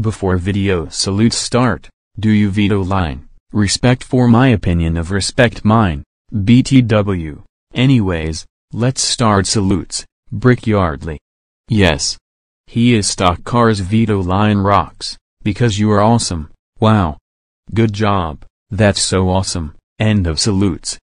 Before video salutes start, do you veto line, respect for my opinion of respect mine, BTW. Anyways, let's start salutes, Brickyardly, Yes. He is stock cars veto line rocks, because you are awesome, wow. Good job, that's so awesome, end of salutes.